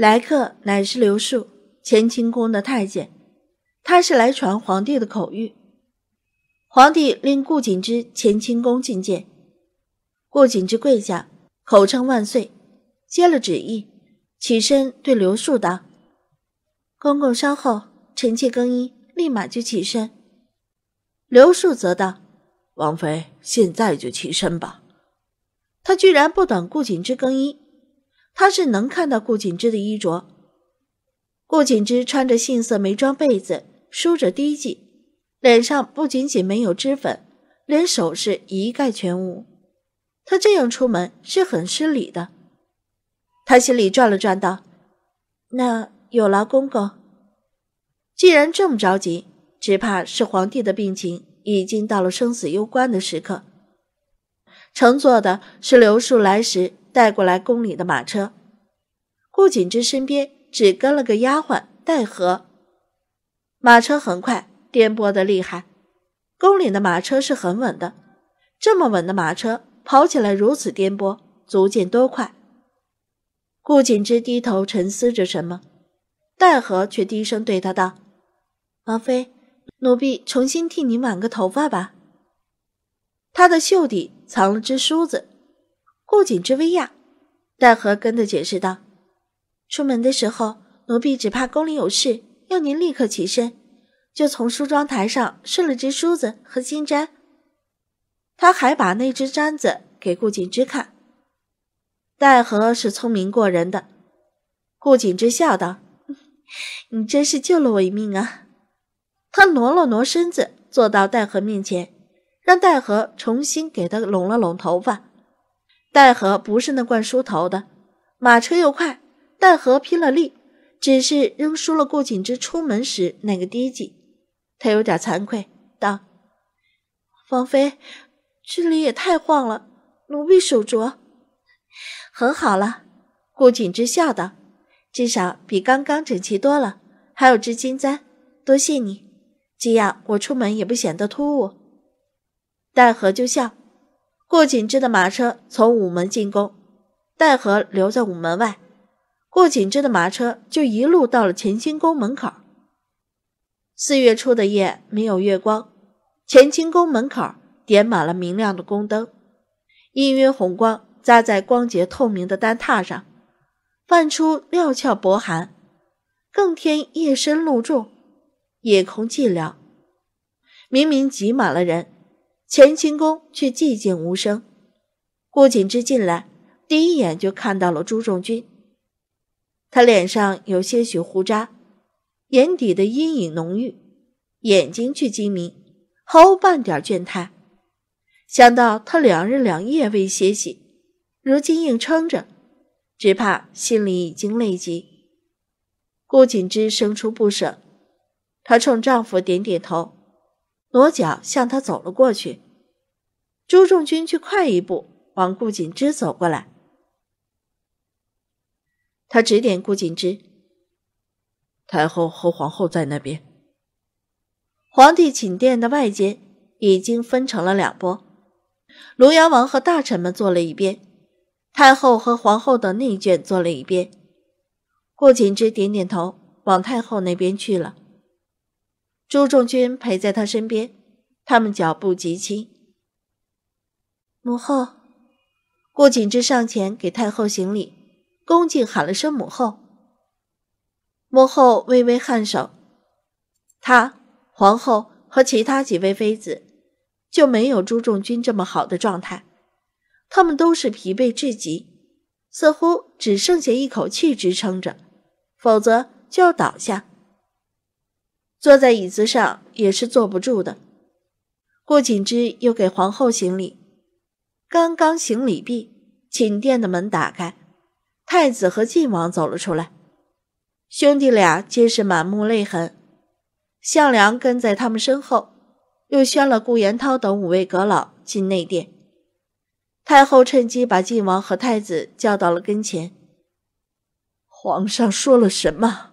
来客乃是刘树，乾清宫的太监，他是来传皇帝的口谕。皇帝令顾景之乾清宫觐见，顾景之跪下，口称万岁，接了旨意，起身对刘树道：“公公稍后，臣妾更衣，立马就起身。”刘树则道：“王妃现在就起身吧。”他居然不等顾景之更衣。他是能看到顾锦之的衣着，顾锦之穿着杏色梅妆被子，梳着低髻，脸上不仅仅没有脂粉，连首饰一概全无。他这样出门是很失礼的。他心里转了转，道：“那有劳公公。既然这么着急，只怕是皇帝的病情已经到了生死攸关的时刻。”乘坐的是刘树来时。带过来宫里的马车，顾景之身边只跟了个丫鬟戴和。马车很快，颠簸的厉害。宫里的马车是很稳的，这么稳的马车跑起来如此颠簸，足见多快。顾景之低头沉思着什么，戴和却低声对他道：“王妃，奴婢重新替你挽个头发吧。”他的袖底藏了只梳子。顾景之危讶，戴和跟着解释道：“出门的时候，奴婢只怕宫里有事，要您立刻起身，就从梳妆台上顺了支梳子和金簪。他还把那只簪子给顾景之看。戴和是聪明过人的，顾景之笑道：‘你真是救了我一命啊！’他挪了挪身子，坐到戴和面前，让戴和重新给他拢了拢头发。”戴河不是那惯梳头的，马车又快，戴河拼了力，只是扔输了顾景之出门时那个低级。他有点惭愧，道：“王妃，这里也太晃了，奴婢手拙。”很好了。”顾景之笑道：“至少比刚刚整齐多了，还有只金簪，多谢你，这样我出门也不显得突兀。”戴河就笑。顾景之的马车从午门进宫，戴和留在午门外。顾景之的马车就一路到了乾清宫门口。四月初的夜没有月光，乾清宫门口点满了明亮的宫灯，氤氲红光扎在光洁透明的丹榻上，泛出料峭薄寒。更添夜深露重，夜空寂寥，明明挤满了人。乾清宫却寂静无声。顾锦之进来，第一眼就看到了朱仲君。他脸上有些许胡渣，眼底的阴影浓郁，眼睛却精明，毫无半点倦态。想到他两日两夜未歇息，如今硬撑着，只怕心里已经累极。顾景之生出不舍，她冲丈夫点点头。挪脚向他走了过去，朱重军却快一步往顾锦之走过来。他指点顾锦之：“太后和皇后在那边。皇帝寝殿的外间已经分成了两拨，卢阳王和大臣们坐了一边，太后和皇后的内眷坐了一边。”顾锦之点点头，往太后那边去了。朱仲君陪在他身边，他们脚步极轻。母后，顾景之上前给太后行礼，恭敬喊了声“母后”。母后微微颔首。她、皇后和其他几位妃子就没有朱仲君这么好的状态，他们都是疲惫至极，似乎只剩下一口气支撑着，否则就要倒下。坐在椅子上也是坐不住的，顾锦之又给皇后行礼。刚刚行礼毕，寝殿的门打开，太子和晋王走了出来。兄弟俩皆是满目泪痕。项梁跟在他们身后，又宣了顾延涛等五位阁老进内殿。太后趁机把晋王和太子叫到了跟前。皇上说了什么？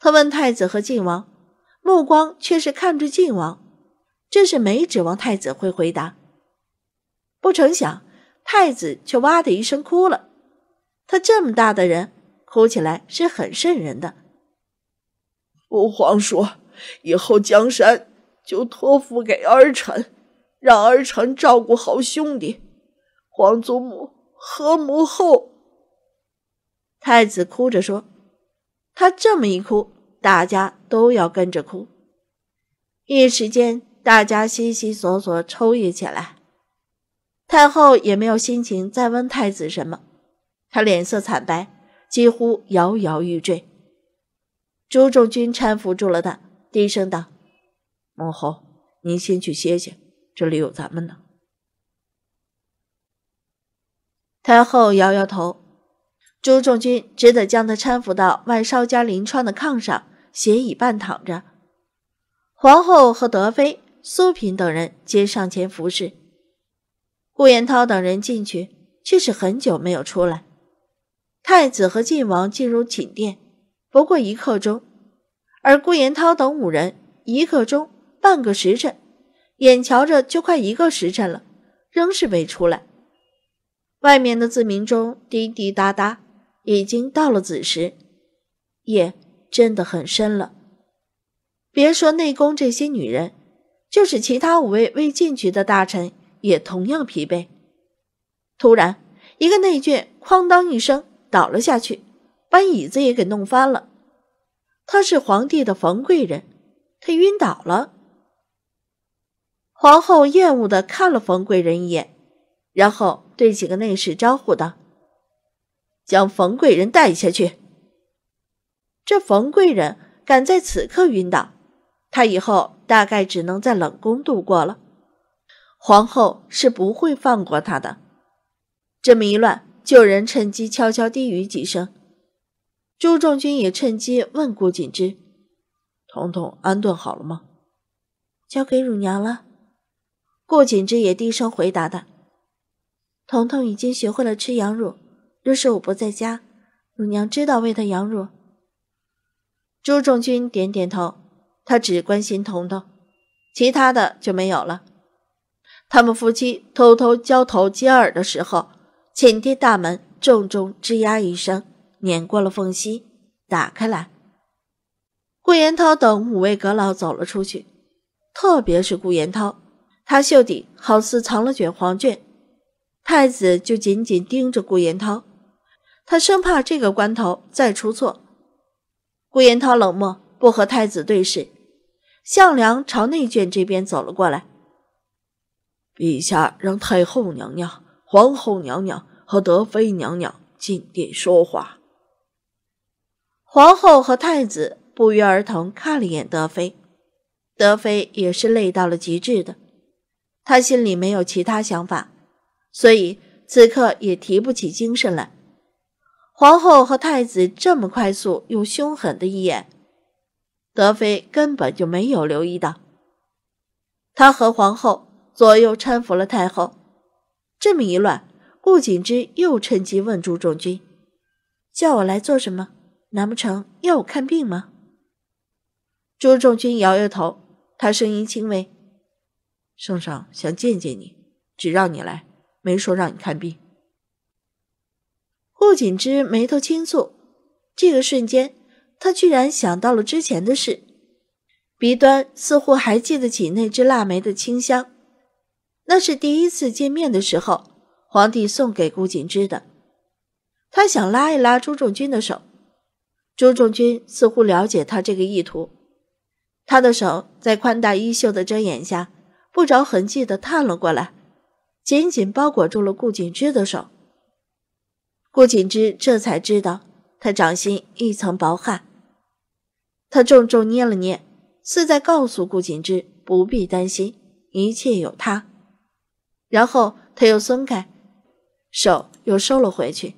他问太子和晋王，目光却是看着晋王，这是没指望太子会回答。不成想，太子却哇的一声哭了。他这么大的人，哭起来是很瘆人的。父皇说：“以后江山就托付给儿臣，让儿臣照顾好兄弟、皇祖母和母后。”太子哭着说。他这么一哭，大家都要跟着哭，一时间大家悉悉索索抽噎起来。太后也没有心情再问太子什么，她脸色惨白，几乎摇摇欲坠。朱重军搀扶住了她，低声道：“母后，您先去歇歇，这里有咱们呢。”太后摇摇头。朱重军只得将他搀扶到外稍加临窗的炕上，斜倚半躺着。皇后和德妃、苏嫔等人皆上前服侍。顾延涛等人进去，却是很久没有出来。太子和晋王进入寝殿不过一刻钟，而顾延涛等五人一刻钟、半个时辰，眼瞧着就快一个时辰了，仍是没出来。外面的自鸣钟滴滴答答。已经到了子时，夜真的很深了。别说内宫这些女人，就是其他五位未进去的大臣，也同样疲惫。突然，一个内眷哐当一声倒了下去，把椅子也给弄翻了。她是皇帝的冯贵人，她晕倒了。皇后厌恶的看了冯贵人一眼，然后对几个内侍招呼道。将冯贵人带下去。这冯贵人敢在此刻晕倒，她以后大概只能在冷宫度过了。皇后是不会放过她的。这么一乱，旧人趁机悄悄低语几声。朱仲君也趁机问顾锦之：“彤彤安顿好了吗？”“交给乳娘了。”顾锦之也低声回答道：“彤彤已经学会了吃羊乳。”若是我不在家，乳娘知道喂他养乳。朱仲军点点头，他只关心彤彤，其他的就没有了。他们夫妻偷偷交头接耳的时候，寝殿大门重重吱呀一声，碾过了缝隙，打开来。顾延涛等五位阁老走了出去，特别是顾延涛，他袖底好似藏了卷黄卷，太子就紧紧盯着顾延涛。他生怕这个关头再出错。顾延涛冷漠，不和太子对视。项梁朝内卷这边走了过来。陛下让太后娘娘、皇后娘娘和德妃娘娘进殿说话。皇后和太子不约而同看了一眼德妃，德妃也是累到了极致的，她心里没有其他想法，所以此刻也提不起精神来。皇后和太子这么快速又凶狠的一眼，德妃根本就没有留意到。她和皇后左右搀扶了太后，这么一乱，顾景之又趁机问朱重钧：“叫我来做什么？难不成要我看病吗？”朱重君摇摇头，他声音轻微：“圣上想见见你，只让你来，没说让你看病。”顾景之眉头轻蹙，这个瞬间，他居然想到了之前的事，鼻端似乎还记得起那只腊梅的清香，那是第一次见面的时候，皇帝送给顾景之的。他想拉一拉朱重君的手，朱重君似乎了解他这个意图，他的手在宽大衣袖的遮掩下，不着痕迹的探了过来，紧紧包裹住了顾景之的手。顾锦之这才知道，他掌心一层薄汗，他重重捏了捏，似在告诉顾锦之不必担心，一切有他。然后他又松开，手又收了回去。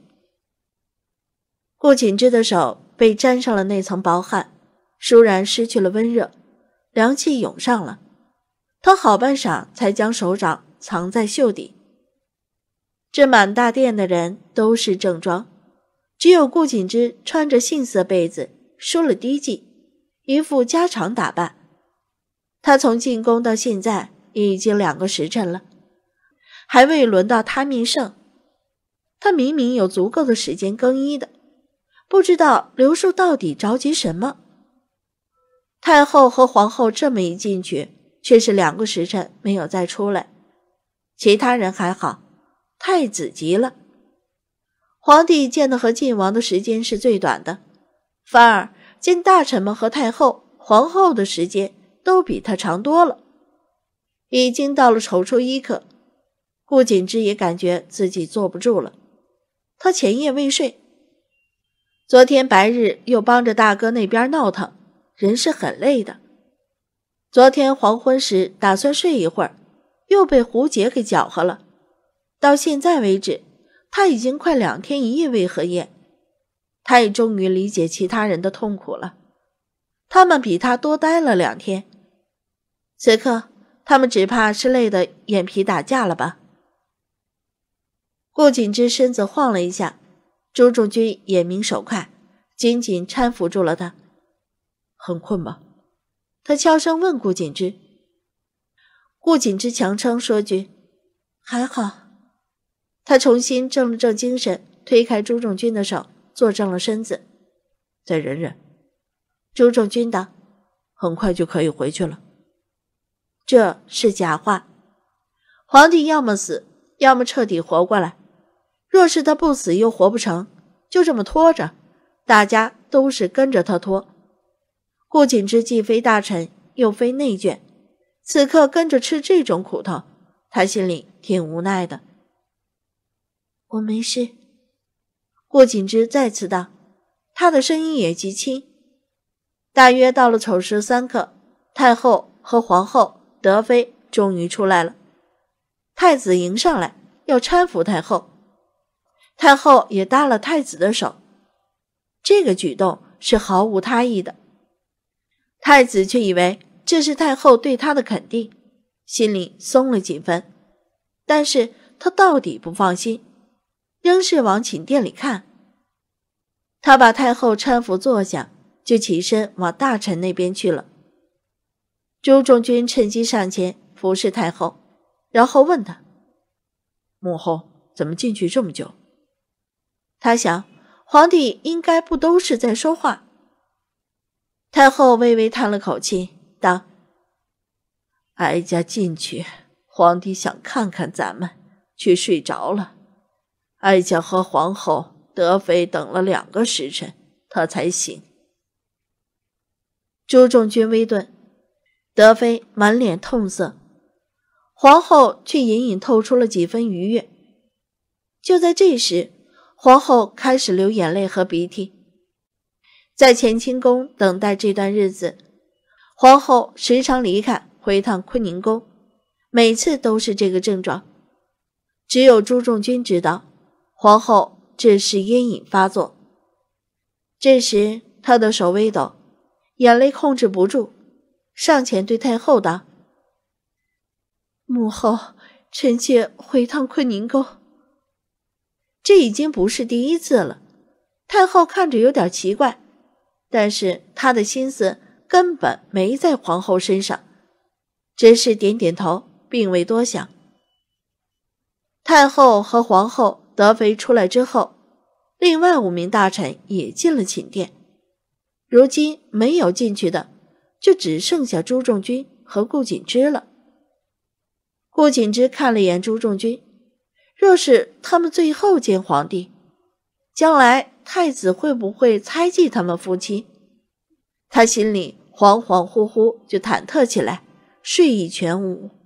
顾景之的手被沾上了那层薄汗，倏然失去了温热，凉气涌上了。他好半晌才将手掌藏在袖底。这满大殿的人都是正装，只有顾锦之穿着杏色被子，梳了低髻，一副家常打扮。他从进宫到现在已经两个时辰了，还未轮到他面圣。他明明有足够的时间更衣的，不知道刘树到底着急什么。太后和皇后这么一进去，却是两个时辰没有再出来。其他人还好。太子急了，皇帝见他和晋王的时间是最短的，反而见大臣们和太后、皇后的时间都比他长多了。已经到了踌躇一刻，顾景之也感觉自己坐不住了。他前夜未睡，昨天白日又帮着大哥那边闹腾，人是很累的。昨天黄昏时打算睡一会儿，又被胡杰给搅和了。到现在为止，他已经快两天一夜未合眼，他也终于理解其他人的痛苦了。他们比他多待了两天，此刻他们只怕是累得眼皮打架了吧？顾景之身子晃了一下，朱仲钧眼明手快，紧紧搀扶住了他。很困吧？他悄声问顾景之。顾景之强撑说句：“还好。”他重新正了正精神，推开朱仲军的手，坐正了身子，再忍忍。朱仲军道：“很快就可以回去了。”这是假话。皇帝要么死，要么彻底活过来。若是他不死又活不成，就这么拖着，大家都是跟着他拖。顾锦之既非大臣，又非内眷，此刻跟着吃这种苦头，他心里挺无奈的。我没事。顾景之再次道，他的声音也极轻。大约到了丑时三刻，太后和皇后、德妃终于出来了。太子迎上来，要搀扶太后，太后也搭了太子的手。这个举动是毫无他意的，太子却以为这是太后对他的肯定，心里松了几分。但是他到底不放心。仍是往寝殿里看，他把太后搀扶坐下，就起身往大臣那边去了。朱重军趁机上前服侍太后，然后问他：“母后怎么进去这么久？”他想，皇帝应该不都是在说话。太后微微叹了口气，道：“哀家进去，皇帝想看看咱们，却睡着了。”哀家和皇后、德妃等了两个时辰，她才醒。朱重钧微顿，德妃满脸痛色，皇后却隐隐透出了几分愉悦。就在这时，皇后开始流眼泪和鼻涕。在乾清宫等待这段日子，皇后时常离开回趟坤宁宫，每次都是这个症状。只有朱重钧知道。皇后，这是烟瘾发作。这时，她的手微抖，眼泪控制不住，上前对太后道：“母后，臣妾回趟坤宁宫。这已经不是第一次了。”太后看着有点奇怪，但是她的心思根本没在皇后身上，只是点点头，并未多想。太后和皇后。德妃出来之后，另外五名大臣也进了寝殿。如今没有进去的，就只剩下朱重钧和顾锦之了。顾锦之看了一眼朱重钧，若是他们最后见皇帝，将来太子会不会猜忌他们夫妻？他心里恍恍惚惚，就忐忑起来，睡意全无。